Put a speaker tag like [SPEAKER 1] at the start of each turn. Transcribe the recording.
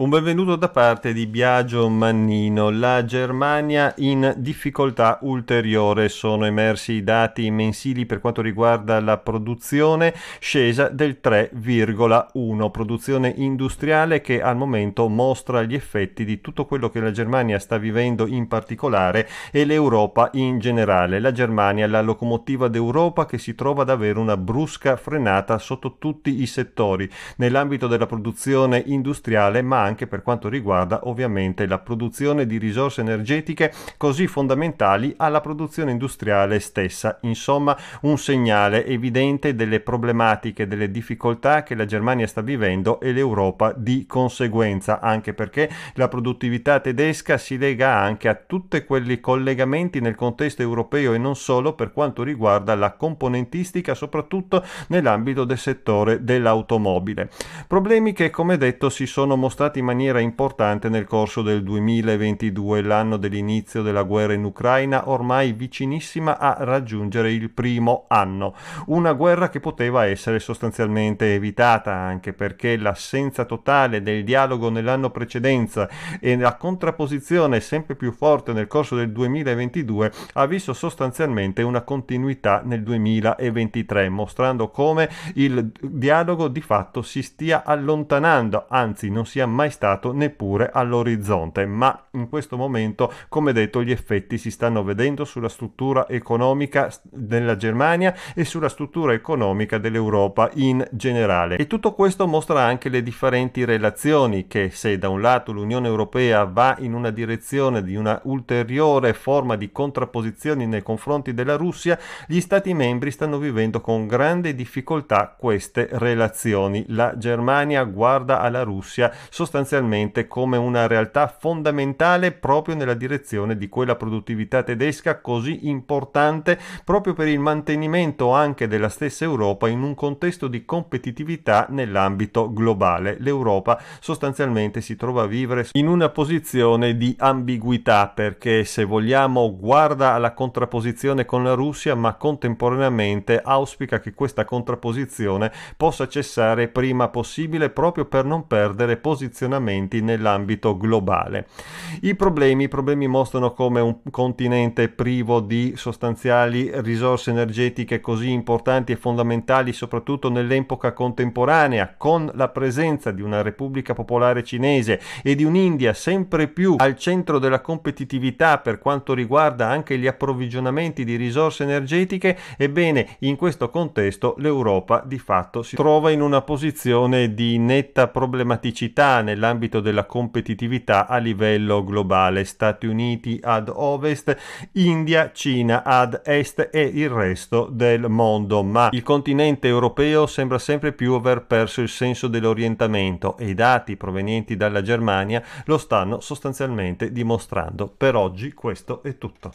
[SPEAKER 1] Un benvenuto da parte di Biagio Mannino. La Germania in difficoltà ulteriore. Sono emersi i dati mensili per quanto riguarda la produzione, scesa del 3,1. Produzione industriale che al momento mostra gli effetti di tutto quello che la Germania sta vivendo in particolare e l'Europa in generale. La Germania, la locomotiva d'Europa che si trova ad avere una brusca frenata sotto tutti i settori, nell'ambito della produzione industriale ma anche anche per quanto riguarda ovviamente la produzione di risorse energetiche così fondamentali alla produzione industriale stessa. Insomma, un segnale evidente delle problematiche, delle difficoltà che la Germania sta vivendo e l'Europa di conseguenza, anche perché la produttività tedesca si lega anche a tutti quei collegamenti nel contesto europeo e non solo per quanto riguarda la componentistica, soprattutto nell'ambito del settore dell'automobile. Problemi che, come detto, si sono mostrati in maniera importante nel corso del 2022, l'anno dell'inizio della guerra in Ucraina, ormai vicinissima a raggiungere il primo anno. Una guerra che poteva essere sostanzialmente evitata, anche perché l'assenza totale del dialogo nell'anno precedenza e la contrapposizione sempre più forte nel corso del 2022 ha visto sostanzialmente una continuità nel 2023, mostrando come il dialogo di fatto si stia allontanando, anzi non sia mai mai stato neppure all'orizzonte, ma in questo momento, come detto, gli effetti si stanno vedendo sulla struttura economica della Germania e sulla struttura economica dell'Europa in generale. E tutto questo mostra anche le differenti relazioni che se da un lato l'Unione Europea va in una direzione di una ulteriore forma di contrapposizioni nei confronti della Russia, gli Stati membri stanno vivendo con grande difficoltà queste relazioni. La Germania guarda alla Russia sostanzialmente sostanzialmente come una realtà fondamentale proprio nella direzione di quella produttività tedesca così importante proprio per il mantenimento anche della stessa Europa in un contesto di competitività nell'ambito globale. L'Europa sostanzialmente si trova a vivere in una posizione di ambiguità perché se vogliamo guarda alla contrapposizione con la Russia ma contemporaneamente auspica che questa contrapposizione possa cessare prima possibile proprio per non perdere posizione posizionamenti nell'ambito globale. I problemi, i problemi mostrano come un continente privo di sostanziali risorse energetiche così importanti e fondamentali, soprattutto nell'epoca contemporanea, con la presenza di una Repubblica Popolare Cinese e di un'India sempre più al centro della competitività per quanto riguarda anche gli approvvigionamenti di risorse energetiche, ebbene in questo contesto l'Europa di fatto si trova in una posizione di netta problematicità nell'ambito della competitività a livello globale, Stati Uniti ad ovest, India, Cina ad est e il resto del mondo, ma il continente europeo sembra sempre più aver perso il senso dell'orientamento e i dati provenienti dalla Germania lo stanno sostanzialmente dimostrando. Per oggi questo è tutto.